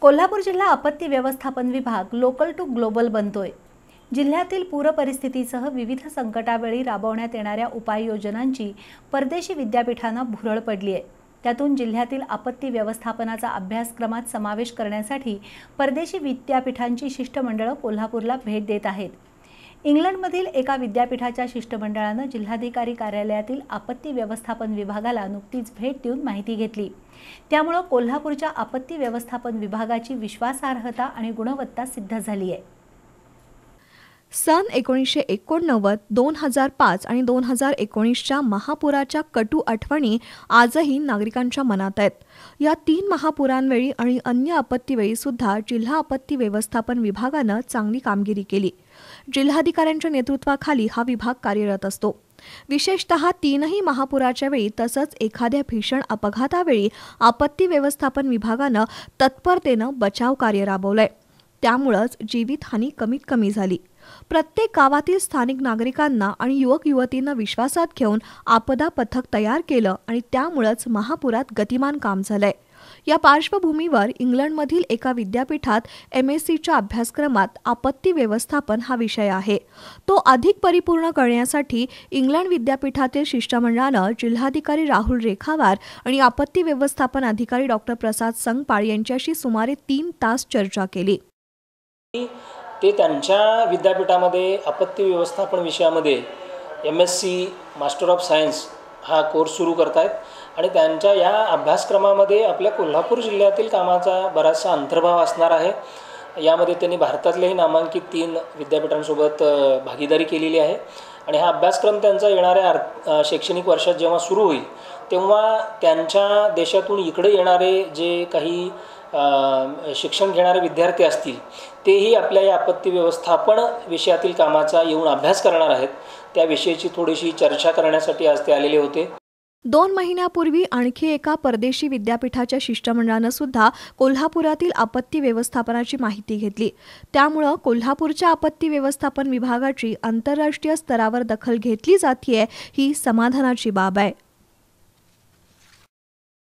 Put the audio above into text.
कोल्हापूर जिल्हा आपत्ती व्यवस्थापन विभाग लोकल टू ग्लोबल बनतोय जिल्ह्यातील पूरपरिस्थितीसह विविध संकटावेळी राबवण्यात येणाऱ्या उपाययोजनांची परदेशी विद्यापीठांना भुरळ पडली आहे त्यातून जिल्ह्यातील आपत्ती व्यवस्थापनाचा अभ्यासक्रमात समावेश करण्यासाठी परदेशी विद्यापीठांची शिष्टमंडळं कोल्हापूरला भेट देत आहेत इंग्लंडमधील एका विद्यापीठाच्या शिष्टमंडळानं जिल्हाधिकारी कार्यालयातील आपत्ती व्यवस्थापन विभागाला नुकतीच भेट देऊन माहिती घेतली त्यामुळं कोल्हापूरच्या आपत्ती व्यवस्थापन विभागाची विश्वासार्हता आणि गुणवत्ता सिद्ध झाली आहे सन एकोणीसशे एकोणनव्वद दोन हजार पाच आणि दोन हजार एकोणीसच्या महापुराच्या कटू आठवणी आजही नागरिकांच्या मनात आहेत या तीन महापुरांवेळी आणि अन्य आपत्तीवेळी सुद्धा जिल्हा आपत्ती व्यवस्थापन विभागानं चांगली कामगिरी केली जिल्हाधिकाऱ्यांच्या नेतृत्वाखाली हा विभाग कार्यरत असतो विशेषत तीनही महापुराच्या वेळी तसंच एखाद्या भीषण अपघातावेळी आपत्ती व्यवस्थापन विभागानं तत्परतेनं बचाव कार्य राबवलंय त्यामुळंच जीवितहानी कमीत कमी झाली प्रत्येक गावातील स्थानिक नागरिकांना आणि युवक युवतींना विश्वासात घेऊन आपदा पथक तयार केलं आणि त्यामुळंच महापुरात गतिमान काम झालंय या पार्श्वभूमीवर इंग्लंडमधील एका विद्यापीठात एम एस सीच्या अभ्यासक्रमात आपत्ती व्यवस्थापन हा विषय आहे तो अधिक परिपूर्ण करण्यासाठी इंग्लंड विद्यापीठातील शिष्टमंडळानं जिल्हाधिकारी राहुल रेखावार आणि आपत्ती व्यवस्थापन अधिकारी डॉक्टर प्रसाद संगपाळ यांच्याशी सुमारे तीन तास चर्चा केली ते त्यांच्या विद्यापीठामध्ये आपत्ती व्यवस्थापन विषयामध्ये M S C master of science हा कोर्स सुरू करत आहेत आणि त्यांच्या या अभ्यासक्रमामध्ये आपल्या कोल्हापूर जिल्ह्यातील कामाचा बराचसा अंतर्भाव असणार आहे यामध्ये त्यांनी भारतातल्याही नामांकित तीन विद्यापीठांसोबत भागीदारी केलेली आहे आणि हा अभ्यासक्रम त्यांचा येणाऱ्या शैक्षणिक वर्षात जेव्हा सुरू होईल तेव्हा त्यांच्या देशातून इकडे येणारे जे काही शिक्षण घेणारे विद्यार्थी असतील तेही आपल्या या आपत्ती व्यवस्थापन विषयातील कामाचा येऊन अभ्यास करणार आहेत विषयीची थोडीशी चर्चा करण्यासाठी आज ते आलेले होते दोन महिन्यापूर्वी आणखी एका परदेशी विद्यापीठाच्या शिष्टमंडळानं सुद्धा कोल्हापुरातील आपत्ती व्यवस्थापनाची माहिती घेतली त्यामुळं कोल्हापूरच्या आपत्ती व्यवस्थापन विभागाची आंतरराष्ट्रीय स्तरावर दखल घेतली जातीय ही समाधानाची बाब आहे